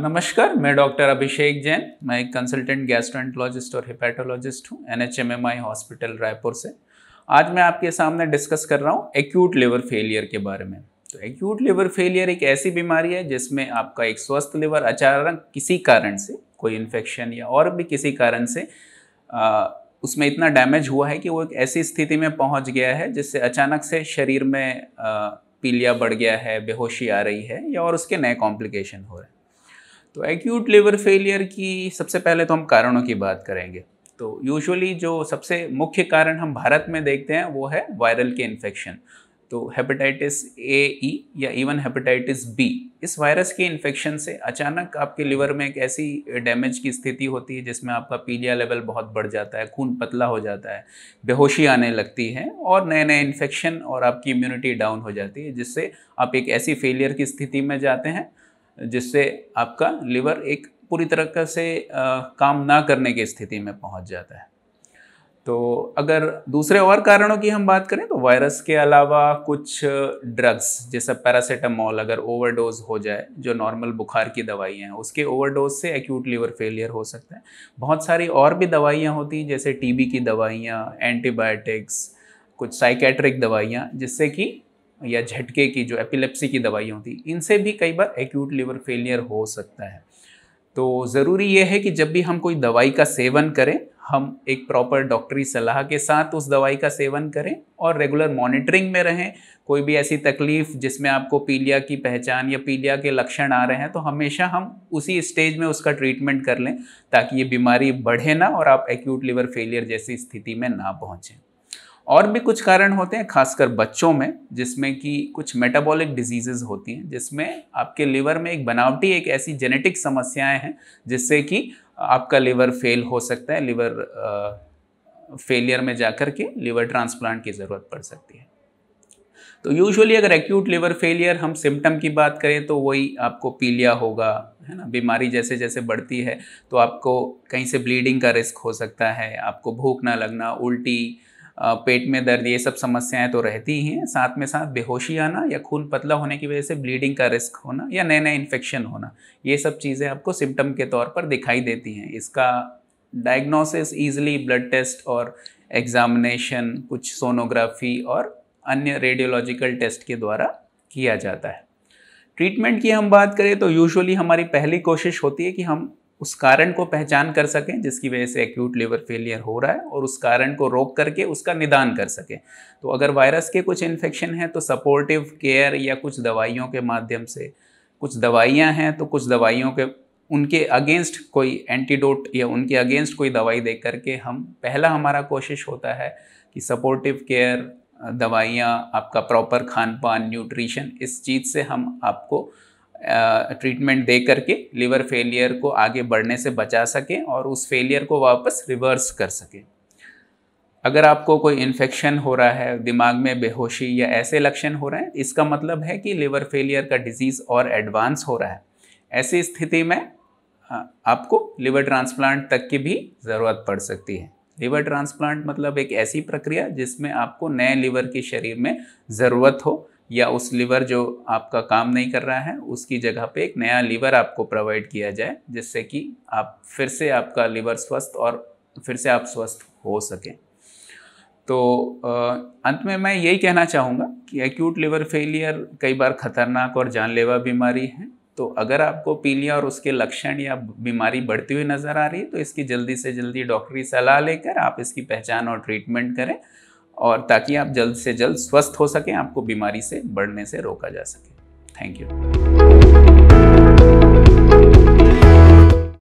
नमस्कार मैं डॉक्टर अभिषेक जैन मैं एक कंसल्टेंट गैस्ट्रोएंटोलॉजिस्ट और हिपैटोलॉजिस्ट हूँ एन हॉस्पिटल रायपुर से आज मैं आपके सामने डिस्कस कर रहा हूँ एक्यूट लिवर फेलियर के बारे में तो एक्यूट लिवर फेलियर एक ऐसी बीमारी है जिसमें आपका एक स्वस्थ लिवर अचानक किसी कारण से कोई इन्फेक्शन या और भी किसी कारण से आ, उसमें इतना डैमेज हुआ है कि वो एक ऐसी स्थिति में पहुंच गया है जिससे अचानक से शरीर में आ, पीलिया बढ़ गया है बेहोशी आ रही है या और उसके नए कॉम्प्लिकेशन हो रहे हैं तो एक्यूट लिवर फेलियर की सबसे पहले तो हम कारणों की बात करेंगे तो यूजुअली जो सबसे मुख्य कारण हम भारत में देखते हैं वो है वायरल के इन्फेक्शन तो हेपेटाइटिस ए ई या इवन हेपेटाइटिस बी इस वायरस के इन्फेक्शन से अचानक आपके लिवर में एक ऐसी डैमेज की स्थिति होती है जिसमें आपका पीलिया लेवल बहुत बढ़ जाता है खून पतला हो जाता है बेहोशी आने लगती है और नए नए इन्फेक्शन और आपकी इम्यूनिटी डाउन हो जाती है जिससे आप एक ऐसी फेलियर की स्थिति में जाते हैं जिससे आपका लिवर एक पूरी तरह से आ, काम ना करने की स्थिति में पहुंच जाता है तो अगर दूसरे और कारणों की हम बात करें तो वायरस के अलावा कुछ ड्रग्स जैसे पैरासीटामोल अगर ओवरडोज हो जाए जो नॉर्मल बुखार की दवाइयाँ हैं उसके ओवरडोज से एक्यूट लीवर फेलियर हो सकता है बहुत सारी और भी दवाइयाँ होती हैं जैसे टीबी की दवाइयाँ एंटीबायोटिक्स कुछ साइकेट्रिक दवाइयाँ जिससे कि या झटके की जो एपिलेप्सी की दवाई होती इनसे भी कई बार एक्यूट लिवर फेलियर हो सकता है तो ज़रूरी यह है कि जब भी हम कोई दवाई का सेवन करें हम एक प्रॉपर डॉक्टरी सलाह के साथ उस दवाई का सेवन करें और रेगुलर मॉनिटरिंग में रहें कोई भी ऐसी तकलीफ जिसमें आपको पीलिया की पहचान या पीलिया के लक्षण आ रहे हैं तो हमेशा हम उसी स्टेज में उसका ट्रीटमेंट कर लें ताकि ये बीमारी बढ़े ना और आप एक्यूट लिवर फेलियर जैसी स्थिति में ना पहुँचें और भी कुछ कारण होते हैं खासकर बच्चों में जिसमें कि कुछ मेटाबॉलिक डिजीज़ होती हैं जिसमें आपके लिवर में एक बनावटी एक ऐसी जेनेटिक समस्याएं हैं जिससे कि आपका लिवर फेल हो सकता है लिवर फेलियर में जाकर के लिवर ट्रांसप्लांट की ज़रूरत पड़ सकती है तो यूजुअली अगर एक्यूट लिवर फेलियर हम सिम्टम की बात करें तो वही आपको पीलिया होगा है ना बीमारी जैसे जैसे बढ़ती है तो आपको कहीं से ब्लीडिंग का रिस्क हो सकता है आपको भूख ना लगना उल्टी पेट में दर्द ये सब समस्याएं तो रहती ही हैं साथ में साथ बेहोशी आना या खून पतला होने की वजह से ब्लीडिंग का रिस्क होना या नए नए इन्फेक्शन होना ये सब चीज़ें आपको सिम्टम के तौर पर दिखाई देती हैं इसका डायग्नोसिस ईजिली ब्लड टेस्ट और एग्जामिनेशन कुछ सोनोग्राफी और अन्य रेडियोलॉजिकल टेस्ट के द्वारा किया जाता है ट्रीटमेंट की हम बात करें तो यूजुअली हमारी पहली कोशिश होती है कि हम उस कारण को पहचान कर सकें जिसकी वजह से एक्यूट लिवर फेलियर हो रहा है और उस कारण को रोक करके उसका निदान कर सकें तो अगर वायरस के कुछ इन्फेक्शन हैं तो सपोर्टिव केयर या कुछ दवाइयों के माध्यम से कुछ दवाइयाँ हैं तो कुछ दवाइयों के उनके अगेंस्ट कोई एंटीडोट या उनके अगेंस्ट कोई दवाई दे करके हम पहला हमारा कोशिश होता है कि सपोर्टिव केयर दवाइयाँ आपका प्रॉपर खान पान न्यूट्रिशन इस चीज़ से हम आपको ट्रीटमेंट दे करके लिवर फेलियर को आगे बढ़ने से बचा सकें और उस फेलियर को वापस रिवर्स कर सकें अगर आपको कोई इन्फेक्शन हो रहा है दिमाग में बेहोशी या ऐसे लक्षण हो रहे हैं इसका मतलब है कि लिवर फेलियर का डिजीज़ और एडवांस हो रहा है ऐसी स्थिति में आपको लिवर ट्रांसप्लांट तक की भी ज़रूरत पड़ सकती है लिवर ट्रांसप्लांट मतलब एक ऐसी प्रक्रिया जिसमें आपको नए लिवर की शरीर में ज़रूरत हो या उस लीवर जो आपका काम नहीं कर रहा है उसकी जगह पे एक नया लीवर आपको प्रोवाइड किया जाए जिससे कि आप फिर से आपका लीवर स्वस्थ और फिर से आप स्वस्थ हो सकें तो अंत में मैं यही कहना चाहूँगा कि एक्यूट लीवर फेलियर कई बार ख़तरनाक और जानलेवा बीमारी है तो अगर आपको पीलिया और उसके लक्षण या बीमारी बढ़ती हुई नज़र आ रही है तो इसकी जल्दी से जल्दी डॉक्टरी सलाह लेकर आप इसकी पहचान और ट्रीटमेंट करें और ताकि आप जल्द से जल्द स्वस्थ हो सकें आपको बीमारी से बढ़ने से रोका जा सके थैंक यू